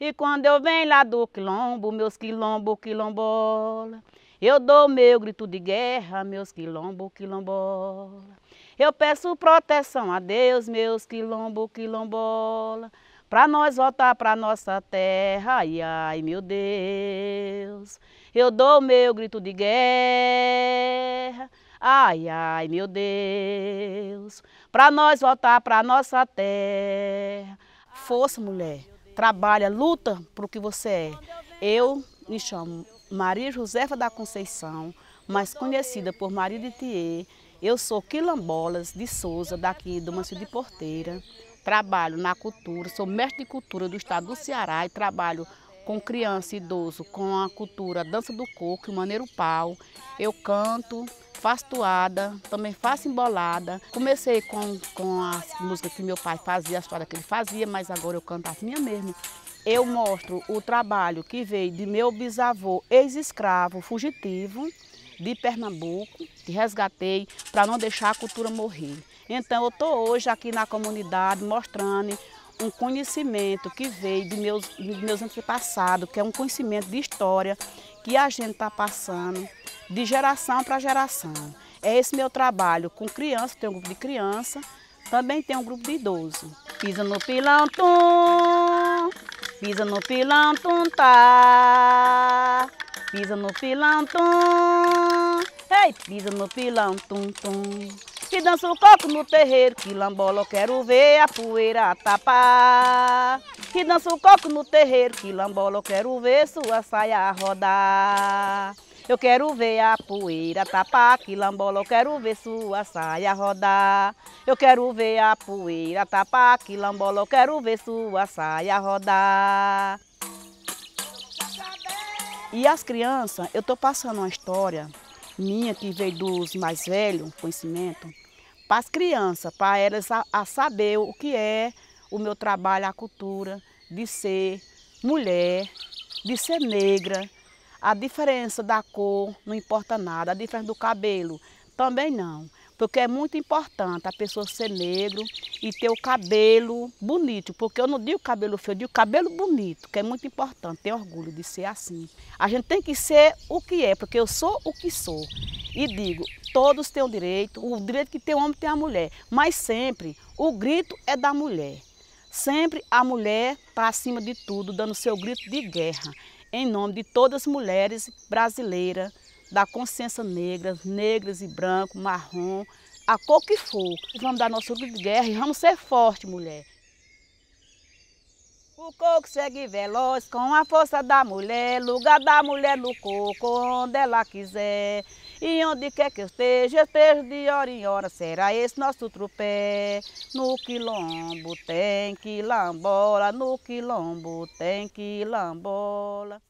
E quando eu venho lá do quilombo, meus quilombo, quilombola, eu dou meu grito de guerra, meus quilombo, quilombola. Eu peço proteção a Deus, meus quilombo, quilombola, para nós voltar para nossa terra, ai, ai, meu Deus. Eu dou meu grito de guerra, ai, ai, meu Deus, para nós voltar para nossa terra. Força, mulher trabalha, luta para o que você é. Eu me chamo Maria Josefa da Conceição, mais conhecida por Maria de Thier. Eu sou quilombolas de Souza, daqui do Mancio de Porteira. Trabalho na cultura, sou mestre de cultura do estado do Ceará e trabalho com criança e idoso, com a cultura dança do coco e maneiro pau. Eu canto, faço toada, também faço embolada. Comecei com, com as músicas que meu pai fazia, as toadas que ele fazia, mas agora eu canto as minhas mesmo. Eu mostro o trabalho que veio de meu bisavô ex-escravo fugitivo de Pernambuco, que resgatei para não deixar a cultura morrer. Então eu estou hoje aqui na comunidade mostrando um conhecimento que veio de meus, de meus antepassados, que é um conhecimento de história que a gente está passando de geração para geração. É esse meu trabalho com criança, tem um grupo de criança, também tem um grupo de idoso. Pisa no pilão, tum, pisa no pilão, tum, tá, pisa no pilão, tum, ei, pisa no pilão, tum, tum que dança o coco no terreiro, quilambola, eu quero ver a poeira tapar. Que dança o coco no terreiro, quilambola, eu quero ver sua saia rodar. Eu quero ver a poeira tapar, quilambola, eu quero ver sua saia rodar. Eu quero ver a poeira tapar, quilambola, eu quero ver sua saia rodar. E as crianças, eu tô passando uma história minha, que veio dos mais velhos, conhecimento, para as crianças, para elas a, a saber o que é o meu trabalho, a cultura de ser mulher, de ser negra, a diferença da cor não importa nada, a diferença do cabelo também não porque é muito importante a pessoa ser negro e ter o cabelo bonito, porque eu não digo cabelo feio, eu digo cabelo bonito, que é muito importante, tenho orgulho de ser assim. A gente tem que ser o que é, porque eu sou o que sou. E digo, todos têm o direito, o direito que tem o homem tem a mulher, mas sempre o grito é da mulher. Sempre a mulher para tá cima de tudo, dando seu grito de guerra, em nome de todas as mulheres brasileiras, da consciência negra, negras e branco, marrom, a cor que for. Vamos dar nosso grito de guerra e vamos ser forte, mulher. O coco segue veloz com a força da mulher, lugar da mulher no coco, onde ela quiser. E onde quer que eu esteja, esteja de hora em hora, será esse nosso tropé. No quilombo tem quilambola, no quilombo tem quilambola.